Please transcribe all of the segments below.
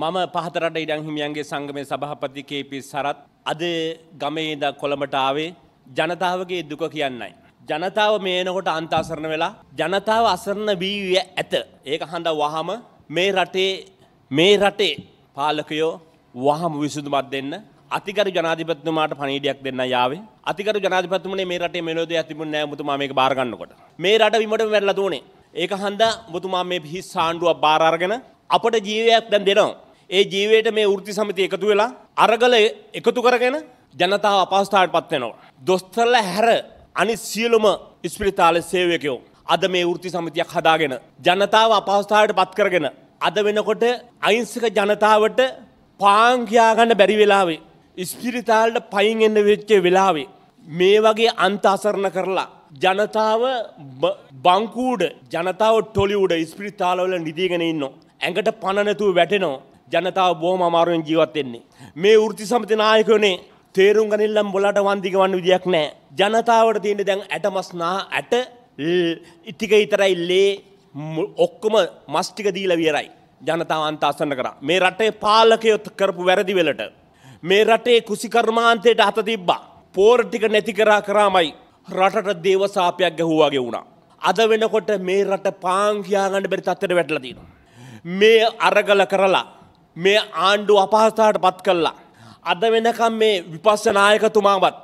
මම පහතරට ඉඩං හිමියන්ගේ සංගමය සභහපති කේපි සරත් අද ගමේද කොළඹට ආවේ ජනතාවගේ දුක කියන්නයි. ජනතාව මේනකොට අන්තාසරණ වෙලා ජනතාව අසරණ වීවිය ඇත. ඒක හඳ වහම මේ රටේ මේ රටේ පාලකයෝ වහම විසුදුමත් දෙන්න අතිකර ජනාධිපත්තුමාට පණීඩයක් දෙන්න යාවේ අතිකර ජනාධිපත්තුමනේ මේ රටේ මෙලෝදය ඇතිබුණ නෑ මුතුමා මේක බාරගන්නකොට. මේ රට විමට වැරලා දුනේ. ඒක හන්ද මුතුමා මේ හිස් සාණ්ඩුවක් බාරගෙන අපට ජීවයක් දැන් දෙනවා. ඒ ජීවයට මේ ෘති සමිතිය එකතු වෙලා අරගල එකතු කරගෙන ජනතාව අපහසුතාවට පත් වෙනවා. දොස්තරල හැර අනිත් සියලුම ඉස්පිරිතාල සේවකයෝ අද මේ ෘති සමිතියක් හදාගෙන ජනතාව අපහසුතාවට පත් කරගෙන අද වෙනකොට අහිංසක ජනතාවට පාන් කියා ගන්න බැරි වෙලාවේ ඉස්පිරිතාලට පයින් එන්න වෙච්ච වෙලාවේ මේ වගේ අන්ත අසරණ කරලා ජනතාව බංකූඩ ජනතාව ටොලිවුඩ ඉස්පිරිතාලවල නිදීගෙන ඉන්නවා. ඇඟට පණ නැතුව වැටෙනවා. ජනතාව බොහොම අමාරුවෙන් ජීවත් වෙන්නේ. මේ වෘත්ති සමිති නායකයෝනේ තේරුම් ගනිල්ලම් බොලාට වන්දික වන්න විදියක් නැහැ. ජනතාවට තියෙන දැන් ඇටමස් නා ඇට ඉතික විතරයි ලේ ඔක්කොම මස් ටික දීලා විතරයි. ජනතාව අන්ත අසන්න කරා. මේ රටේ පාලකයෝ කරපු වැරදි වලට මේ රටේ කුසිකර්මාන්තයට අත තිබ්බා. පෝර ටික නැති කරා කරාමයි රටට දේව සාපයක් ගැහුවාගේ වුණා. අද වෙනකොට මේ රට පාන් කියාගන්න බැරි තත්ත්වෙට වැටලා තියෙනවා. මේ අරගල කරලා. මේ ආණ්ඩු අපහස්ථාවට පත් කල්ලා. අද වෙනකම් මේ විපස්සනායකතුමාවත්.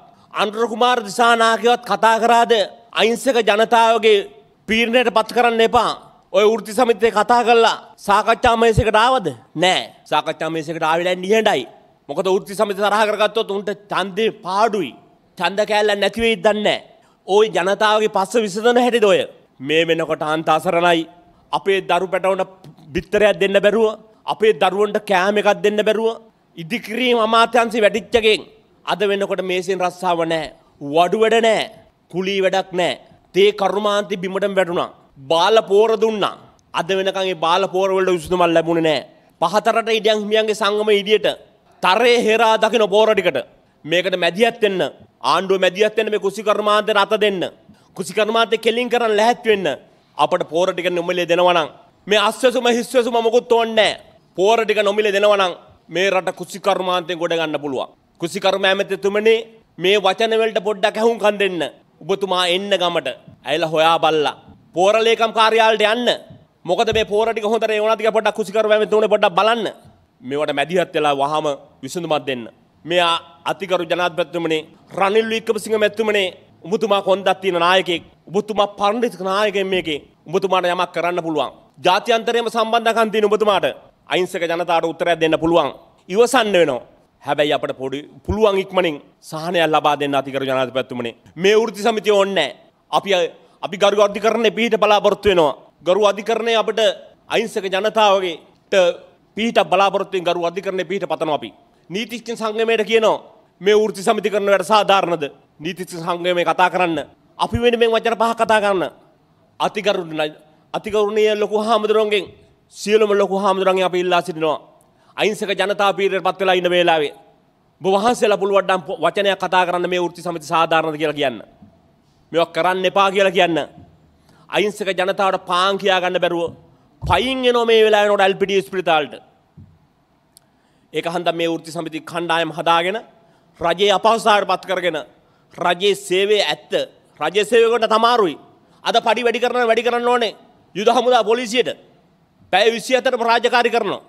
අන්ඩ්‍රකුමාර දිසානාකයවත් කතා කරාද අයිංසක ජනතාවගේ පීරණයට පත් කරන්න එපා. ඔය ෘති සමිතය කතා කල්ලා සාකච්ඡා මේසකට ආවද නෑ සාකච්ඡා මේසකට ආවිලා නිහඬයි. මොකද ෘති සමිත සරහ කරගත්තොත් උන්ට චන්දය පාඩුයි. චන්ද කෑල්ල නැතිවෙයි දන්නේ. ඕයි ජනතාවගේ පස්ස විසඳන හැටි දොය. මේ වෙනකොට අන්තාසරණයි අපේ දරු පැටවන බිත්තරයක් දෙන්න බැරුව අපේ දරුවන්ට කෑම එකක් දෙන්න බැරුව ඉදිකිරීම අමාත්‍යන්සේ වැටිච්චකෙන් අද වෙනකොට මේසින් රස්සාාව නෑ වඩු වැඩ නෑ කුලී වැඩක් නෑ තේ කරුමාන්ති බිමටම වැටුණා බාල පෝර දුන්නා අද වෙනකගේ බාල පෝරවලට විසුතුමල් ලැබුණ නෑ පහතරට ඉඩියන් හිමියන්ගේ සංගම ඉදියට තරේ හෙරා දකින පෝරටිකට මේකට මැදිහත් වෙන්න ආණ්ඩුව මැදිහත් වෙන්න මේ කුසිකර්මාන්තේ රත දෙන්න කුසිකර්මාන්තේ කෙලින් කරන් ලැහත් වෙන්න අපට පෝර ටික නුඹලේ දෙනවා නම් මේ අස්වසුම හිස්වසුම මොකුත් ඕන්නෑ පෝර ටික නොමිල දෙනවනම් මේ රට කුසිකර්මාන්තයෙන් ගොඩ ගන්න පුළුවන් කුසිකර්ම ඇමතිතුමනේ මේ වචනවලට පොඩ්ඩක් ඇහුම් කන් දෙන්න ඔබතුමා එන්න ගමට ඇයිලා හොයා බල්ලා පෝරලේකම් කාර්යාලයට යන්න මොකද මේ පෝර ටික හොඳට ඒ වුණාද කියලා පොඩ්ඩක් කුසිකර්ම ඇමතිතුමනේ පොඩ්ඩක් බලන්න මේවට මැදිහත් වෙලා වහම විසඳුමක් දෙන්න මෙයා අතිකරු ජනාධිපතිතුමනේ රනිල් වික්‍රමසිංහ මැතිතුමනේ උඹතුමා කොන්දක් තියෙන නායකයෙක් උඹතුමා පණ්ඩිත නායකයෙක් මේකේ උඹතුමාට යමක් කරන්න පුළුවන් ජාත්‍යන්තරයම සම්බන්ධකම් තියෙන ඔබතුමාට අහිංසක ජනතාවට උත්තරයක් දෙන්න පුළුවන්. ඉවසන්න වෙනවා. හැබැයි අපට පොඩි පුළුවන් ඉක්මනින් සහනයක් ලබා දෙන්න අතිකරු ජනාධිපතිතුමනි. මේ වෘත්ති සමිතිය ඕනේ අපි අපි ගරු අධිකරණය පිහිට බලාපොරොත්තු වෙනවා. ගරු අධිකරණය අපට අහිංසක ජනතාවගේට පිහිට බලාපොරොත්තුෙන් ගරු අධිකරණය පිහිට පතනවා අපි. නීතිඥ සංගමයට කියනවා මේ වෘත්ති සමිති කරන වැඩ සාධාරණද? නීතිඥ සංගමයේ කතා කරන්න. අපි වෙනුවෙන් වචන පහක් කතා කරන්න. අතිගරු අතිකවරුණය ලොකු හාමුදුරුවන්ගෙන් සියලුම ලොකු හාමුදුරන්ගේ අපි ඉල්ලා සිටිනවා. අයිංසක ජනතා පීරයට පත් වෙලා ඉන්න වේලාවේ. ඔබ වහන්සේලා පුළුවන්නම් වචනයක් කතා කරන්න මේ වෘත්ති සමිති සාධාරණද කියලා කියන්න. මේවා කරන්න එපා කියලා කියන්න. අයිංසක ජනතාවට පාන් කියා ගන්න බැරුව පයින් එනවා මේ වෙලාවේ නෝඩ එල්පීඩී ස්පිරිතාලට. ඒක හන්දා මේ වෘත්ති සමිති කණ්ඩායම හදාගෙන රජයේ අපහසුතාවයට පත් කරගෙන රජයේ සේවයේ ඇත්ත රජයේ සේවය කොට තමාරුයි. අද පඩි වැඩි කරන වැඩි කරන්න ඕනේ. යුද හමුදා පොලිසියට පැය විසි අතරම රාජකාරි කරනවා.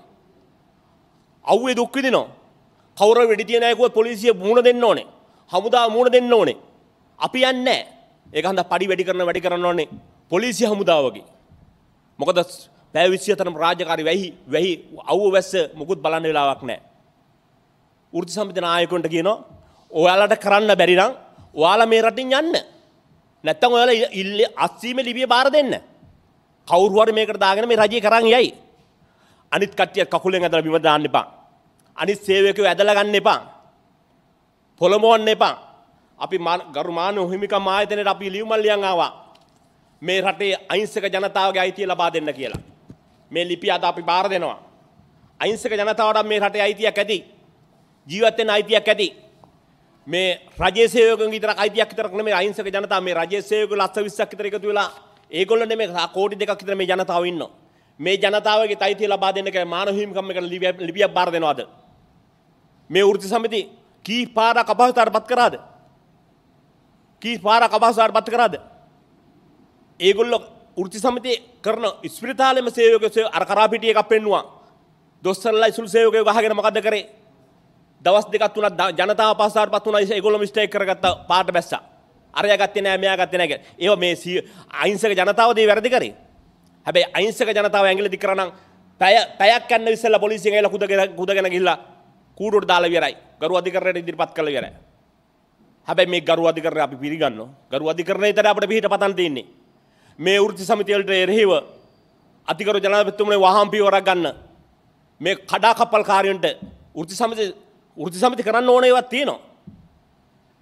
අව්ේ දුක්විදිනවා. කවර වැඩිතියනයකුව පොලිසිය මුණ දෙන්න ඕනේ හමුදා මුණ දෙන්න ඕනේ. අපි යන්න ඒකහඳ පඩි වැඩි කරන වැඩි කරන්න ඕනේ පොලිසි හමුදාවගේ. මොකද පැවිසිය තරම් රාජකාරි වැහි වැහි අව්ව වැස්ස මුකුත් බලන්න වෙලාවක් නෑ. ෘති සම්පති නායකොන්ට කියනවා ඔයාලට කරන්න බැරිනම් ඔයාලා මේ රටින් යන්න. නැත්තම් ඔයාලා ඉල්ල අස්සීම ලිබිය බාර දෙන්න. කවුරුහරි මේකට දාගෙන මේ රජය කරන් යයි. අනිත් කට්ටිය කකුලෙන් ඇදලා බිම දාන්න එපා. අනිත් සේවකයෝ ඇදලා ගන්න එපා. පොළඹවන්න එපා. අපි ගරු මානව හිමිකම් ආයතනයේ අපි ලියුමක් ලියන් ආවා. මේ රටේ අහිංසක ජනතාවගේ අයිතිය ලබා දෙන්න කියලා. මේ ලිපිය අද අපි බාර දෙනවා. අහිංසක ජනතාවට මේ රටේ අයිතියක් ඇති. ජීවත් වෙන්න අයිතියක් ඇති. මේ රජයේ සේවකයන් විතරක් අයිතියක් විතරක් නෙමෙයි අහිංසක ජනතාව මේ රජයේ සේවකයෝ ලක්ෂ 20ක් විතර එකතු වෙලා ඒගොල්ලෝ නෙමෙයි කෝටි දෙකක් විතර මේ ජනතාව ඉන්නවා. මේ ජනතාවගේ තයිතිය ලබා දෙන්න කියලා මානව හිමිකම් එකට ලිපියක් බාර දෙනවද? මේ වෘත්ති සමිති කී පාරක් අපහසුතාවටපත් කරාද? කී පාරක් අපහසුතාවටපත් කරාද? ඒගොල්ලෝ වෘත්ති සමිතිය කරන ස්පිරිතාලෙම සේවකයෝ අර කරා පිටිය එකක් පෙන්නුවා. දොස්තරලා ඉසුළු සේවකයෝ ගහගෙන මොකද කරේ? දවස් දෙකක් තුනක් ජනතාව අපහසුතාවටපත් වුණා ඒගොල්ලෝ මිස්ටේක් කරගත්ත පාට බැස්සා. අරය ගත්තේ නෑ මෙයා ගත්තේ නෑ කියලා. ඒව මේ අහිංසක ජනතාව දේ වැරදි කරේ. හැබැයි අහිංසක ජනතාව ඇඟිලි දික් කරා නම් පැය පැයක් යන්න ඉස්සෙල්ලා පොලිසියෙන් ඇවිල්ලා කුදගෙන කුදගෙන ගිහිල්ලා කූඩුවට දාලා විරයි. ගරු අධිකරණයට ඉදිරිපත් කළා විරයි. හැබැයි මේ ගරු අධිකරණය අපි පිළිගන්නවා. ගරු අධිකරණය ඉතර අපිට පිට පතන් දෙන්නේ. මේ වෘත්ති සමිතිය වලට එරෙහිව අධිකරු ජනාධිපතිතුමනේ වහම් පියවරක් ගන්න. මේ කඩා කපල් කාර්යන්ට වෘත්ති සමිති වෘත්ති සමිති කරන්න ඕන ඒවා තියෙනවා.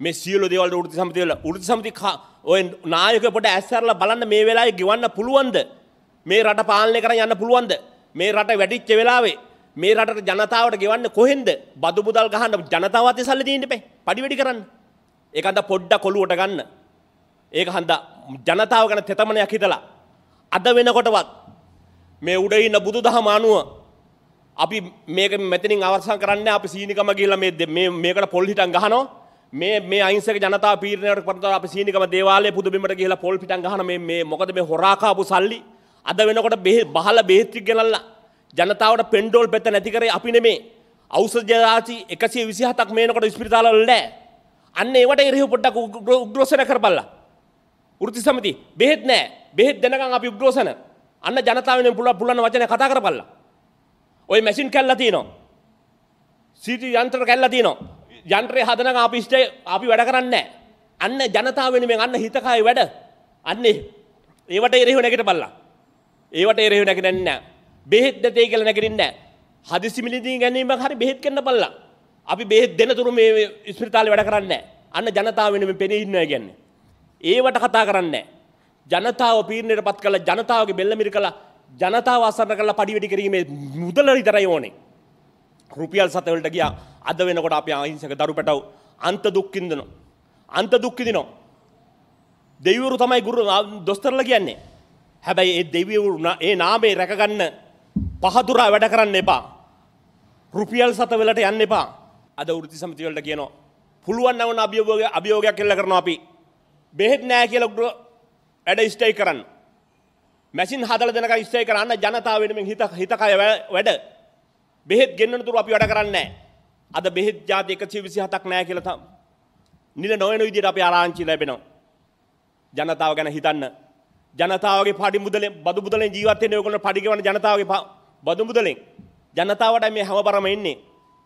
මේ සියලු දේවල් ෘති සමති වල ෘති සමති ඔය නායක පොඩ ඇස්සරලා බලන්න මේ වෙලාවේ ගෙවන්න පුළුවන්ද මේ රට පාලනය කරන්න යන්න පුළුවන්ද මේ රට වැඩිච්ච වෙලාවේ මේ රටට ජනතාවට ගෙවන්න කොහෙන්ද බදු මුදල් ගහන්න ජනතාවත් සල්ලි දෙන්න එපේ පඩි වැඩි කරන්න ඒක අන්ද පොඩ්ඩක් ඔලුවට ගන්න ඒක හන්ද ජනතාව ගැන තෙතමනයක් හිතලා අද වෙනකොටවත් මේ උඩ ඉන්න බුදුදහම අනුව අපි මේක මෙතනින් අවසන් කරන්න අපි සීනිකම ගිහිල්ලා මේ මේකට පොල් හිටන් ගහනවා මේ මේ අයිංසක ජනතා පීරණයට පරතව අපි සීනිකම දේවාලය පුදුබිමට ගිහිලා පොල් පිටන් ගහන මේ මේ මොකද මේ හොරා කාපු සල්ලි අද වෙනකොට බෙහෙ බහලා බෙහෙත් ටික ගෙනල්ලා ජනතාවට පෙන්ඩෝල් පෙත්ත නැති කරේ අපි නෙමේ ඖෂධ ජාති 127ක් මේනකොට ස්පිරිතාලවල නැහැ අන්න ඒවට එරෙහිව පොඩ්ඩක් උග්‍රෝසන කරපල්ලා වෘත්ති සමිති බෙහෙත් නැහැ බෙහෙත් දෙනකන් අපි උග්‍රෝසන අන්න ජනතාව වෙනුවෙන් පුළුවන් පුළුවන් වචන කතා කරපල්ලා ওই මැෂින් කැල්ලලා තියෙනවා සීටි යන්ත්‍ර කැල්ලලා තියෙනවා යන්ත්‍රය හදන අපිෂ්ට අපි වැඩ කරන්න අන්න ජනතාව වෙනුවෙන් අන්න හිතකායි වැඩ අන්නේ ඒවට එරෙහි නැකට බල්ලා ඒවට එරෙහි නැකෙන්න බෙහෙත් නැතේ කියලා නැගිටින්න හදිසි මිලදී ගැනීම හරි බෙහෙත් කන්න බල්ලා අපි බෙහෙත් දෙන තුරු මේ ස්පිරිතාලේ වැඩ කරන්න අන්න ජනතාව වෙනුවෙන් පෙනී ඉන්නවා කියන්නේ ඒවට කතා කරන්න ජනතාව පීඩනයටපත් කළා ජනතාවගේ බෙල්ලමිරි කළා ජනතාව අසරණ කරලා පඩිවැඩි කිරීමේ මුදල විතරයි ඕනේ රුපියල් 7 වලට ගියා අද වෙනකොට අපි අහිංසක දරු පැටව් අන්ත දුක්කින්දනවා. අන්ත දුක්කිදිනවා. දෙවරු තමයි ගුරු දොස්තරල කියන්නේ. හැබැයි ඒ දෙවරු ඒ නාමේ රැකගන්න පහතුරා වැඩ කරන්න එපා. රුපියල් සතවලට යන්න එපා අද ෘති සමතිවලට කියනවා. පුළුවන් නවන අභියෝග අභියෝගයක් කෙල්ල කරනවා අපි. බෙහෙත් නෑ කියලකුට වැඩ ස්ටයි කරන්න. මැසින් හදල දෙනක ස්ටයි කරන්න ජනතාවෙනමින් හිත හිතකය වැඩ. බෙහෙත් ගෙන්න්නතුර අපි වැඩ කරන්නේ. අද බෙහෙත් ජාති 127ක් නැහැ කියලා තම නිල නොවන විදිහට අපේ ආරංචි ලැබෙනවා. ජනතාව ගැන හිතන්න. ජනතාවගේ පඩි මුදලෙන් බදු මුදලෙන් ජීවත් වෙන ඔයගොල්ලෝ පඩි ගෙවන ජනතාවගේ බදු මුදලෙන් ජනතාවට මේ හැමබරම එන්නේ.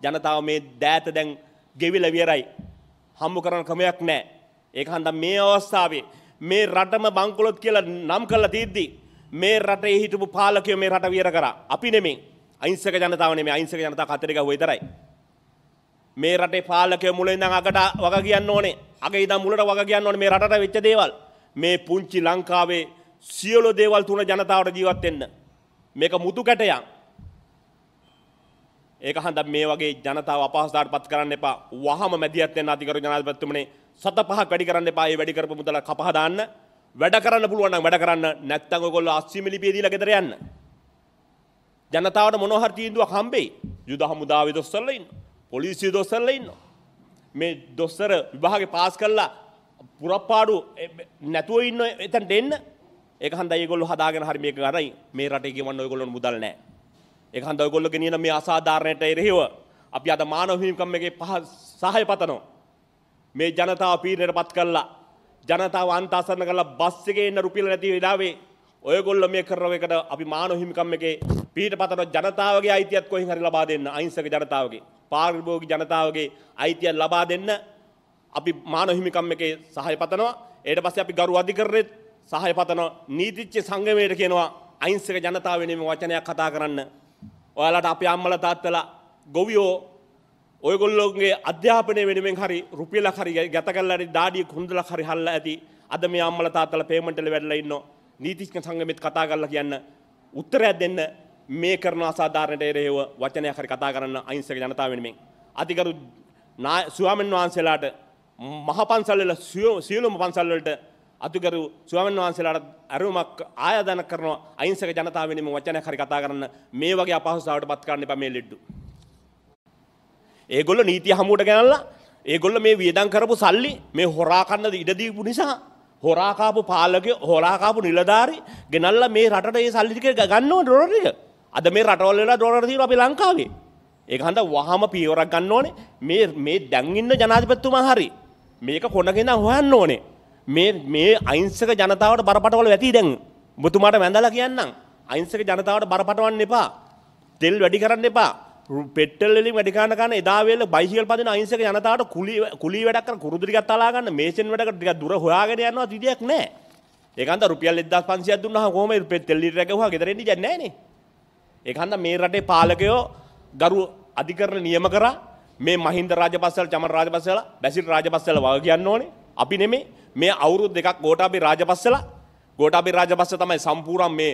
ජනතාව මේ දෑත දැන් ගෙවිලා විතරයි. හම්බ කරන ක්‍රමයක් නැහැ. ඒක හන්දා මේ අවස්ථාවේ මේ රටම බංකොලොත් කියලා නම් කරලා තියෙද්දි මේ රටේ හිටපු පාලකයෝ මේ රට විතර කරා. අපි නෙමෙයි. අහිංසක ජනතාව නෙමෙයි. අහිංසක ජනතාව කතරගම විතරයි. මේ රටේ පාලකය මුල ඉඳන් අගට වග කියන්න ඕනේ. අග ඉඳන් මුලට වග කියන්න ඕනේ මේ රටට වෙච්ච දේවල්. මේ පුංචි ලංකාවේ සියලු දේවල් තුන ජනතාවට ජීවත් වෙන්න. මේක මුතු කැටයක්. ඒක හන්ද මේ වගේ ජනතාව අපහසුතාවට පත් කරන්න එපා. වහම මැදිහත් වෙන්න අධිකරු ජනාධිපතිතුමනේ සත පහක් වැඩි කරන්න එපා. ඒ වැඩි කරපු මුදල කපහ දාන්න. වැඩ කරන්න පුළුවන් නම් වැඩ කරන්න. නැත්නම් ඔයගොල්ලෝ 80 මිලිපිය දීලා ගෙදර යන්න. ජනතාවට මොනවා හරි තීන්දුවක් හම්බෙයි. යුද හමුදා විදොස්සල්ලා ඉන්නවා. පොලිසිය දොස්සරලා ඉන්නවා. මේ දොස්සර විභාගේ පාස් කරලා පුරප්පාඩු නැතුව ඉන්න එතනට එන්න ඒක හන්දා ඒගොල්ලෝ හදාගෙන හරි මේක අරයි මේ රටේ ගෙවන්න ඔයගොල්ලොන් මුදල් නැහැ. ඒක හන්දා ඔයගොල්ලෝ ගෙනියන මේ අසාධාරණයට එරෙහිව අපි අද මානව හිමිකම් එකේ පහ සහාය පතනවා. මේ ජනතාව පීඩනයටපත් කරලා ජනතාව අන්තාසරණ කරලා බස් එකේ ඉන්න රුපියල් නැති වෙලාවේ ඔයගොල්ලෝ මේ කරන එකට අපි මානව හිමිකම් එකේ පීඩපතන ජනතාවගේ අයිතියත් කොහෙන් හරි ලබා දෙන්න අහිංසක ජනතාවගේ පාර්භෝගි ජනතාවගේ අයිතියන් ලබා දෙන්න අපි මානව හිමිකම් එකේ සහාය පතනවා. ඊට පස්සේ අපි ගරු අධිකරණෙත් සහාය පතනවා. නීතිච්ඡ සංගමයට කියනවා අහිංසක ජනතාව වෙනුවෙන් වචනයක් කතා කරන්න. ඔයාලට අපේ අම්මලා තාත්තලා ගොවියෝ ඔයගොල්ලෝගේ අධ්‍යාපනය වෙනුවෙන් හරි රුපියලක් හරි ගත කරලා හරි දාඩිය කුන්දලක් හරි හල්ලා ඇති. අද මේ අම්මලා තාත්තලා පේමන්ට් වල වැඩලා ඉන්නවා. නීතිඥ සංගමෙත් කතා කරලා කියන්න උත්තරයක් දෙන්න මේ කරන අසාධාරණයට එරෙහිව වචනයක් හරි කතා කරන්න අහිංසක ජනතාව වෙනුවෙන් අධිකරු ස්වාමීන් වහන්සේලාට මහපන්සල්වල සියලුම පන්සල්වලට අධිකරු ස්වාමීන් වහන්සේලාට අරුමක් ආයතන කරන අහිංසක ජනතාව වෙනුවෙන් වචනයක් හරි කතා කරන්න මේ වගේ අපහසුතාවට පත් කරන්න එපා මේ ලෙඩ්ඩු. ඒගොල්ලෝ නීතිය හමුවට ගෙනල්ලා ඒගොල්ලෝ මේ වියදම් කරපු සල්ලි මේ හොරා කන්න ඉඩ දීපු නිසා හොරාකාපු පාලකයෝ හොරාකාපු නිලධාරි ගෙනල්ලා මේ රටට ඒ සල්ලි ටික ගන්නව ඩොලර් ටික. අද මේ රටවල් වෙලා ඩොලර් තියෙනවා අපේ ලංකාවේ. ඒක හන්ද වහම පියවරක් ගන්න ඕනේ. මේ මේ දැන් ඉන්න ජනාධිපතිතුමා හරි. මේක කොනගෙන හොයන්න ඕනේ. මේ මේ අහිංසක ජනතාවට බරපතල වැටි දැන්. ඔබතුමාට වැඳලා කියන්නම්. අහිංසක ජනතාවට බරපතවන්න එපා. තෙල් වැඩි කරන්න එපා. පෙට්ටල් වලින් වැඩි කරන ගන්න එදා වේල බයිසිකල් පදින අහිංසක ජනතාවට කුලී කුලී වැඩක් කරන කුරුදුරි ගත්ත අලා ගන්න මේෂන් වැඩකට ටිකක් දුර හොයාගෙන යනවා තිඩියක් නැහැ. ඒකන්ද රුපියල් 1500ක් දුන්නා කොහොමද පෙට්ටල් ලිටරයක් ගහුවා ගෙදරින් ඉන්නේ නැහැ නේ. ඒහන්ද මේ රටේ පාලකයෝ ගරු අධිකරණ නියම කරා මේ මහින්ද රාජපස්සල චමන් රාජපස්සල බැසිල් රාජපස්සල වග කියන්න ඕනේ අපි නෙමේ මේ අවුරුදු දෙකක් ගෝඨාභය රාජපස්සල ගෝඨාභය රාජපස්ස තමයි සම්පූර්ණ මේ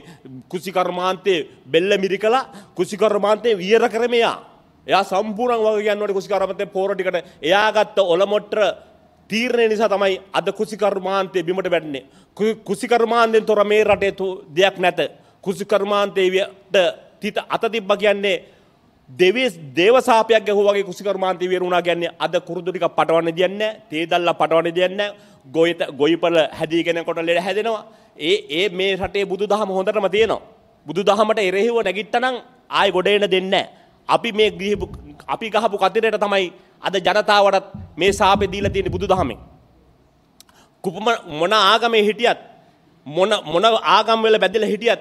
කුසිකර්මාන්තේ බෙල්ල මිරිකලා කුසිකර්මාන්තේ වියර කරමෙයා එයා සම්පූර්ණ වග කියන්න ඕනේ කුසිකර්මාන්තේ පෝර ටිකට එයා ගත්ත ඔලොමොට්ටර තීරණය නිසා තමයි අද කුසිකර්මාන්තේ බිමට වැටන්නේ කුසිකර්මාන්තෙන් තොර මේ රටේ දෙයක් නැත කුසිකර්මාන්තේ වියට තිත අත තිබ්බ කියන්නේ දෙවිස් දේවසාපයක් ගැහුවා වගේ කුසිකර්මාන්ති වේරුණා කියන්නේ අද කුරුදු ටික පටවන්න දෙන්නේ නැහැ. තේ දැල්ලා පටවන්න දෙන්නේ නැහැ. ගොයිත ගොයිපල හැදීගෙන කොටලෙට හැදෙනවා. ඒ ඒ මේ රටේ බුදුදහම හොඳටම තියෙනවා. බුදුදහමට එරෙහිව නැගිට්ටනම් ආයෙ ගොඩ එන්න දෙන්නේ නැහැ. අපි මේ ගිහිපු අපි ගහපු කතරේට තමයි අද ජනතාවට මේ සාපේ දීලා තියෙන්නේ බුදුදහමෙන්. කුපම මොන ආගමේ හිටියත් මොන මොන ආගම් වල බැඳලා හිටියත්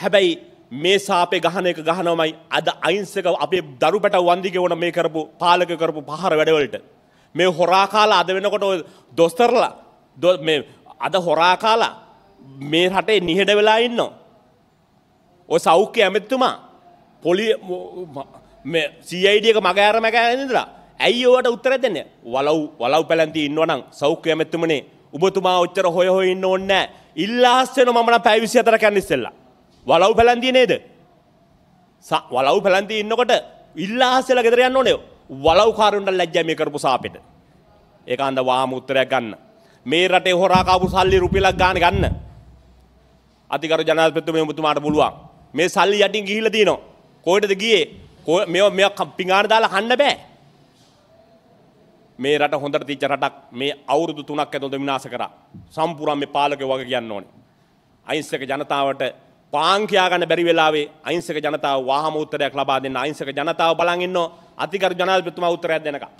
හැබැයි මේ සාපේ ගහන එක ගහනවමයි අද අයින්සක අපේ දරු පැට වන්දිගේ ඕන මේ කරපු පාලක කරපු පහර වැඩවලට. මේ හොරාකාලා අද වෙනකොට දොස්තරලා අද හොරාකාලා මේ රටේ නිහෙඩ වෙලා ඉන්නවා. ඔය සෞඛ්‍ය ඇමැත්තුමා පොලි සීයිඩියක මගෑර මැකෑනිදලා ඇයි ඕට උත්තර දෙන්න වලව් වලව් පැලැන්ති ඉන්නවනම් සෞඛ්‍ය ඇමැත්තුමනේ උබතුමා ඔච්චර හොය හොය ඉන්න ඕන්නෑ ඉල්ලාස්සෙන මමන පැවිසි අතර කැන්නිස්සෙල්ලා වලව් පැලන්දිය නේද වලව් පැලන්දී ඉන්නකොට ඉල්ලාහසල ගෙදර යන්න ඕනේ වලව් කාරුන්ට ලැජ්ජ මේ කරපු සාපෙට ඒක අන්ද වාම උත්තරයක් ගන්න මේ රටේ හොරා කාපු සල්ලි රුපියලක් ගන්න ගන්න අධිකරු ජනාධිපතිතුමනි ඔබතුමාට පුළුවන් මේ සල්ලි යටින් ගිහිල්ලා දිනෝ කොහෙටද ගියේ මේවා මේවා පිඟාන දාලා කන්න බෑ මේ රට හොඳට තිච්ච රටක් මේ අවුරුදු තුනක් ඇතුළත විනාශ කරා සම්පූර්ණ මේ පාලකයෝ වගේ කියන්න ඕනේ අහිංසක ජනතාවට පාන් කියාගන්න බැරි වෙලාවේ අහිංසක ජනතාව වාහම උත්තරයක් ලබා දෙන්න අහිංසක ජනතාව බලන් ඉන්නෝ අතිගරු ජනාධිපතිතුමා උත්තරයක් දෙනකම්